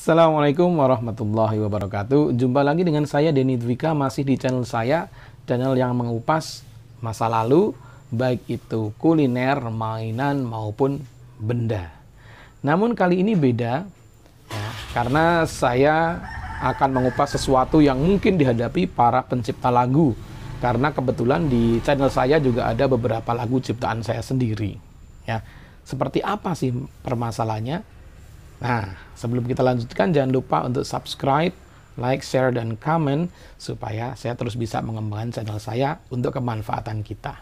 Assalamualaikum warahmatullahi wabarakatuh. Jumpa lagi dengan saya Deni Dwika masih di channel saya, channel yang mengupas masa lalu baik itu kuliner, mainan maupun benda. Namun kali ini beda ya, karena saya akan mengupas sesuatu yang mungkin dihadapi para pencipta lagu karena kebetulan di channel saya juga ada beberapa lagu ciptaan saya sendiri ya seperti apa sih permasalahannya Nah, sebelum kita lanjutkan jangan lupa untuk subscribe, like, share, dan comment supaya saya terus bisa mengembangkan channel saya untuk kemanfaatan kita.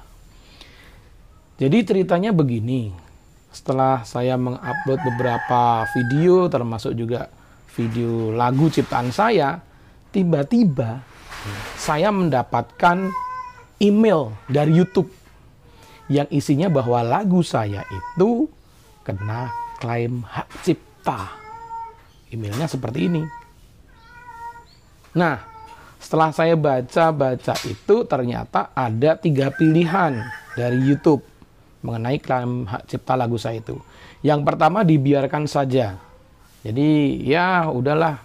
Jadi ceritanya begini, setelah saya mengupload beberapa video termasuk juga video lagu ciptaan saya, tiba-tiba saya mendapatkan email dari YouTube yang isinya bahwa lagu saya itu kena klaim hak cipta apa? Emailnya seperti ini. Nah, setelah saya baca-baca itu ternyata ada tiga pilihan dari YouTube mengenai klaim hak cipta lagu saya itu. Yang pertama dibiarkan saja. Jadi ya udahlah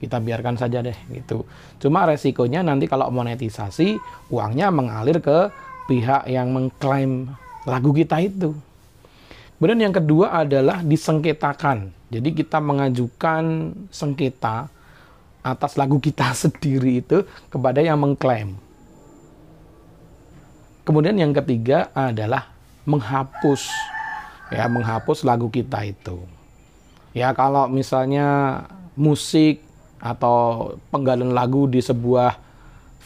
kita biarkan saja deh gitu. Cuma resikonya nanti kalau monetisasi uangnya mengalir ke pihak yang mengklaim lagu kita itu. Kemudian yang kedua adalah disengketakan. Jadi kita mengajukan sengketa atas lagu kita sendiri itu kepada yang mengklaim. Kemudian yang ketiga adalah menghapus ya menghapus lagu kita itu. Ya kalau misalnya musik atau penggalan lagu di sebuah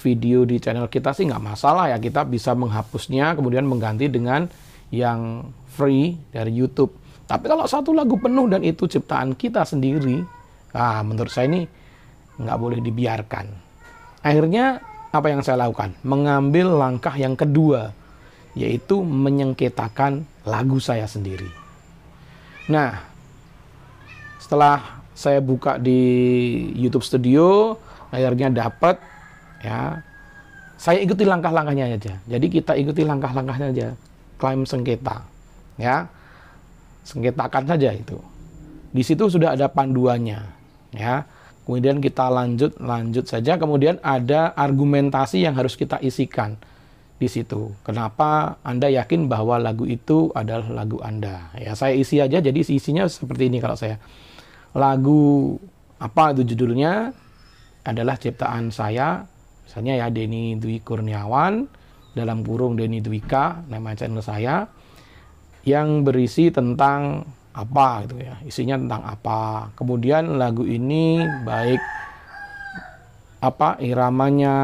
video di channel kita sih nggak masalah ya kita bisa menghapusnya kemudian mengganti dengan yang free dari YouTube. Tapi kalau satu lagu penuh dan itu ciptaan kita sendiri, ah menurut saya ini nggak boleh dibiarkan. Akhirnya apa yang saya lakukan? Mengambil langkah yang kedua, yaitu menyengketakan lagu saya sendiri. Nah, setelah saya buka di YouTube Studio, akhirnya dapat ya. Saya ikuti langkah-langkahnya aja. Jadi kita ikuti langkah-langkahnya aja klaim sengketa. Ya. Sengketakan saja itu. Di situ sudah ada panduannya, ya. Kemudian kita lanjut lanjut saja kemudian ada argumentasi yang harus kita isikan di situ. Kenapa Anda yakin bahwa lagu itu adalah lagu Anda? Ya, saya isi aja jadi isinya seperti ini kalau saya. Lagu apa itu judulnya adalah ciptaan saya misalnya ya Deni Dwi Kurniawan dalam kurung Denny Dwika nama channel saya yang berisi tentang apa gitu ya isinya tentang apa kemudian lagu ini baik apa iramanya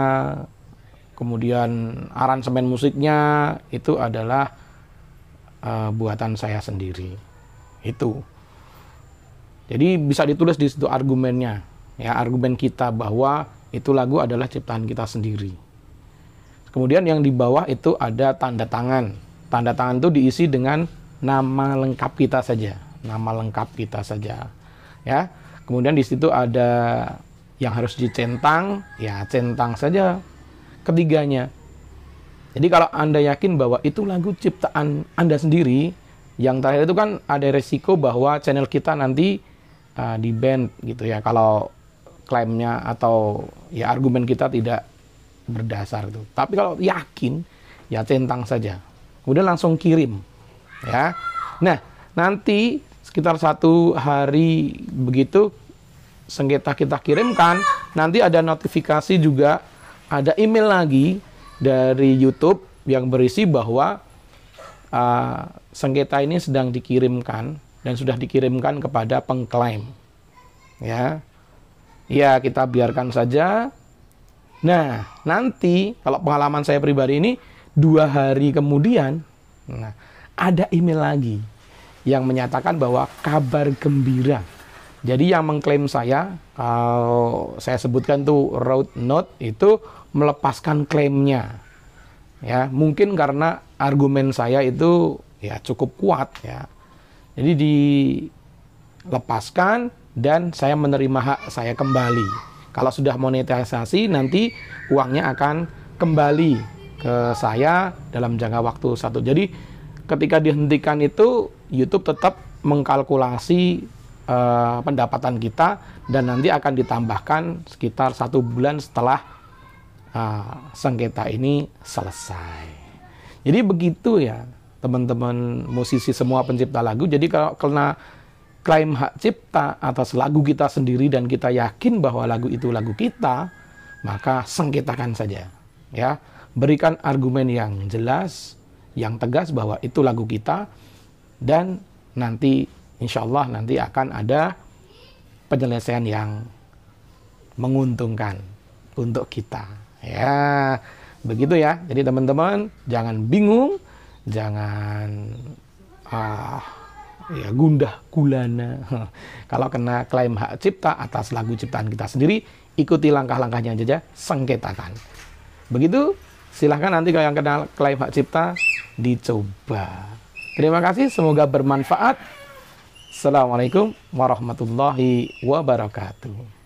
kemudian aransemen musiknya itu adalah uh, buatan saya sendiri itu jadi bisa ditulis di situ argumennya ya argumen kita bahwa itu lagu adalah ciptaan kita sendiri Kemudian yang di bawah itu ada tanda tangan. Tanda tangan itu diisi dengan nama lengkap kita saja, nama lengkap kita saja. Ya. Kemudian di situ ada yang harus dicentang, ya centang saja ketiganya. Jadi kalau Anda yakin bahwa itu lagu ciptaan Anda sendiri, yang terakhir itu kan ada resiko bahwa channel kita nanti uh, di band gitu ya kalau klaimnya atau ya argumen kita tidak berdasar itu. Tapi kalau yakin, ya centang saja. Kemudian langsung kirim. Ya. Nah, nanti sekitar satu hari begitu sengketa kita kirimkan, nanti ada notifikasi juga, ada email lagi dari YouTube yang berisi bahwa uh, sengketa ini sedang dikirimkan dan sudah dikirimkan kepada pengklaim. Ya. Ya, kita biarkan saja Nah, nanti kalau pengalaman saya pribadi ini dua hari kemudian, nah, ada email lagi yang menyatakan bahwa kabar gembira. Jadi yang mengklaim saya, kalau saya sebutkan tuh road note itu melepaskan klaimnya. Ya, mungkin karena argumen saya itu ya cukup kuat ya. Jadi dilepaskan dan saya menerima hak saya kembali. Kalau sudah monetisasi nanti uangnya akan kembali ke saya dalam jangka waktu satu. Jadi ketika dihentikan itu YouTube tetap mengkalkulasi uh, pendapatan kita dan nanti akan ditambahkan sekitar satu bulan setelah uh, sengketa ini selesai. Jadi begitu ya teman-teman musisi semua pencipta lagu. Jadi kalau kena klaim hak cipta atas lagu kita sendiri dan kita yakin bahwa lagu itu lagu kita, maka sengketakan saja. Ya, berikan argumen yang jelas, yang tegas bahwa itu lagu kita dan nanti insya Allah nanti akan ada penyelesaian yang menguntungkan untuk kita. Ya, begitu ya. Jadi teman-teman jangan bingung, jangan ah ya gundah gulana. Kalau kena klaim hak cipta atas lagu ciptaan kita sendiri, ikuti langkah-langkahnya saja, sengketakan. Begitu, silahkan nanti kalau yang kena klaim hak cipta, dicoba. Terima kasih, semoga bermanfaat. Assalamualaikum warahmatullahi wabarakatuh.